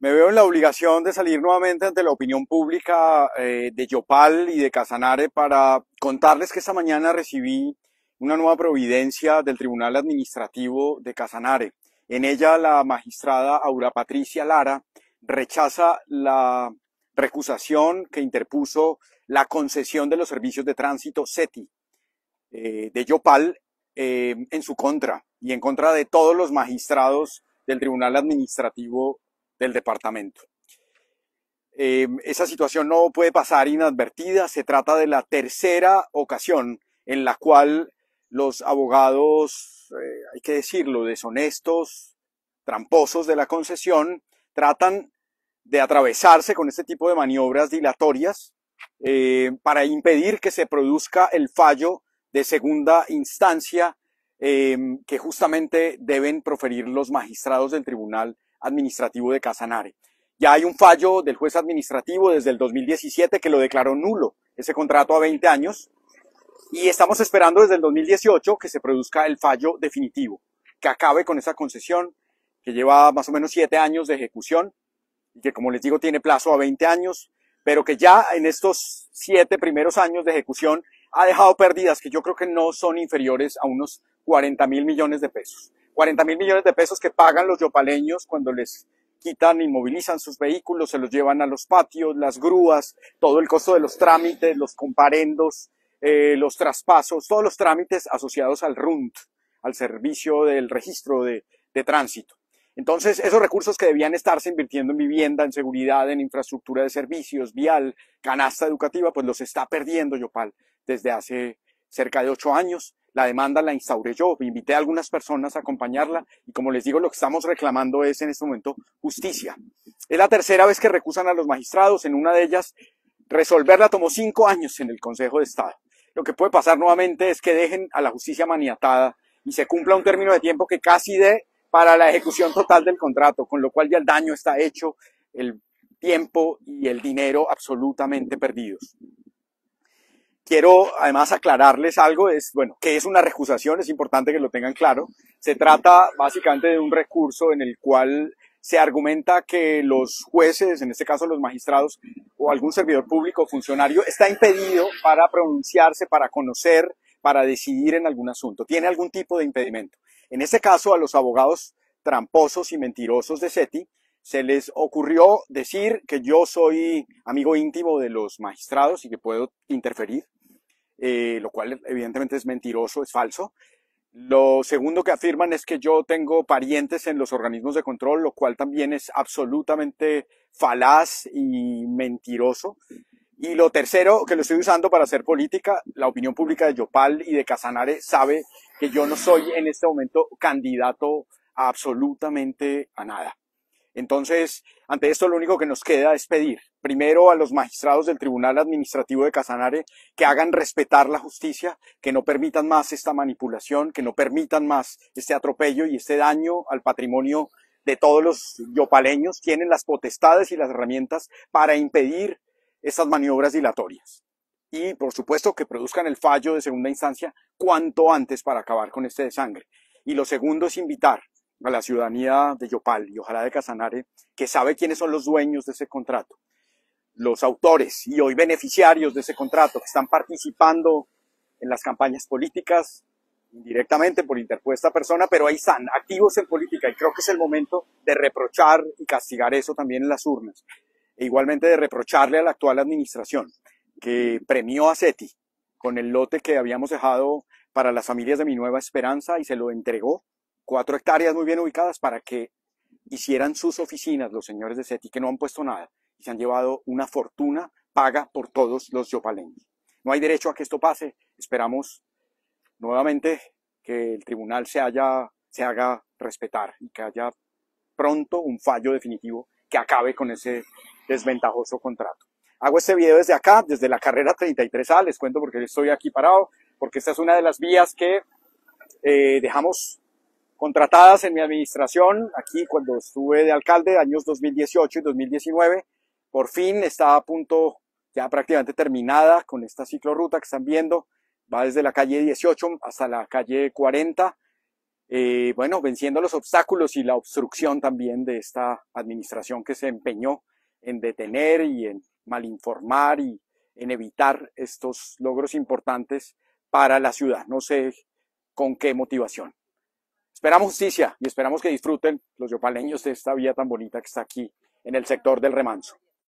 me veo en la obligación de salir nuevamente ante la opinión pública eh, de Yopal y de Casanare para contarles que esta mañana recibí una nueva providencia del Tribunal Administrativo de Casanare. En ella la magistrada Aura Patricia Lara rechaza la recusación que interpuso la concesión de los servicios de tránsito SETI eh, de Yopal eh, en su contra y en contra de todos los magistrados del Tribunal Administrativo del departamento. Em, esa situación no puede pasar inadvertida. Se trata de la tercera ocasión en la cual los abogados, eh, hay que decirlo, deshonestos, tramposos de la concesión, tratan de atravesarse con este tipo de maniobras dilatorias eh, para impedir que se produzca el fallo de segunda instancia em, que justamente deben proferir los magistrados del Tribunal administrativo de Casanare. Ya hay un fallo del juez administrativo desde el 2017 que lo declaró nulo, ese contrato a 20 años, y estamos esperando desde el 2018 que se produzca el fallo definitivo, que acabe con esa concesión que lleva más o menos 7 años de ejecución, y que como les digo tiene plazo a 20 años, pero que ya en estos 7 primeros años de ejecución ha dejado pérdidas que yo creo que no son inferiores a unos 40 mil millones de pesos. 40 mil millones de pesos que pagan los yopaleños cuando les quitan, inmovilizan sus vehículos, se los llevan a los patios, las grúas, todo el costo de los trámites, los comparendos, eh, los traspasos, todos los trámites asociados al RUNT, al servicio del registro de tránsito. Entonces, esos recursos que debían estarse invirtiendo en vivienda, en seguridad, en infraestructura de servicios, vial, canasta educativa, pues los está perdiendo Yopal desde hace cerca de ocho años. La demanda la instauré yo, invité a algunas personas a acompañarla y como les digo, lo que estamos reclamando es en este momento justicia. Es la tercera vez que recusan a los magistrados, en una de ellas resolverla tomó cinco años en el Consejo de Estado. Lo que puede pasar nuevamente es que dejen a la justicia maniatada y se cumpla un término de tiempo que casi dé para la ejecución total del contrato, con lo cual ya el daño está hecho, el tiempo y el dinero absolutamente perdidos. Quiero además aclararles algo, es, bueno, que es una recusación, es importante que lo tengan claro. Se trata básicamente de un recurso en el cual se argumenta que los jueces, en este caso los magistrados o algún servidor público o funcionario, está impedido para pronunciarse, para conocer, para decidir en algún asunto. Tiene algún tipo de impedimento. En este caso, a los abogados tramposos y mentirosos de SETI se les ocurrió decir que yo soy amigo íntimo de los magistrados y que puedo interferir eh, lo cual evidentemente es mentiroso, es falso. Lo segundo que afirman es que yo tengo parientes en los organismos de control, lo cual también es absolutamente falaz y mentiroso. Y lo tercero, que lo estoy usando para hacer política, la opinión pública de Yopal y de Casanare sabe que yo no soy en este momento candidato absolutamente a nada. Entonces, ante esto lo único que nos queda es pedir, primero a los magistrados del Tribunal Administrativo de Casanare, que hagan respetar la justicia, que no permitan más esta manipulación, que no permitan más este atropello y este daño al patrimonio de todos los yopaleños, tienen las potestades y las herramientas para impedir estas maniobras dilatorias. Y, por supuesto, que produzcan el fallo de segunda instancia cuanto antes para acabar con este desangre. Y lo segundo es invitar a la ciudadanía de Yopal y ojalá de Casanare, que sabe quiénes son los dueños de ese contrato, los autores y hoy beneficiarios de ese contrato, que están participando en las campañas políticas indirectamente por interpuesta persona, pero ahí están, activos en política y creo que es el momento de reprochar y castigar eso también en las urnas. E igualmente de reprocharle a la actual administración que premió a SETI con el lote que habíamos dejado para las familias de Mi Nueva Esperanza y se lo entregó cuatro hectáreas muy bien ubicadas para que hicieran sus oficinas los señores de SETI que no han puesto nada y se han llevado una fortuna paga por todos los yopaleños. No hay derecho a que esto pase. Esperamos nuevamente que el tribunal se, haya, se haga respetar y que haya pronto un fallo definitivo que acabe con ese desventajoso contrato. Hago este video desde acá, desde la carrera 33A, les cuento porque estoy aquí parado, porque esta es una de las vías que eh, dejamos contratadas en mi administración, aquí cuando estuve de alcalde, años 2018 y 2019. Por fin está a punto, ya prácticamente terminada con esta ciclorruta que están viendo. Va desde la calle 18 hasta la calle 40. Eh, bueno, venciendo los obstáculos y la obstrucción también de esta administración que se empeñó en detener y en malinformar y en evitar estos logros importantes para la ciudad. No sé con qué motivación. Esperamos justicia y esperamos que disfruten los yopaleños de esta vía tan bonita que está aquí en el sector del remanso.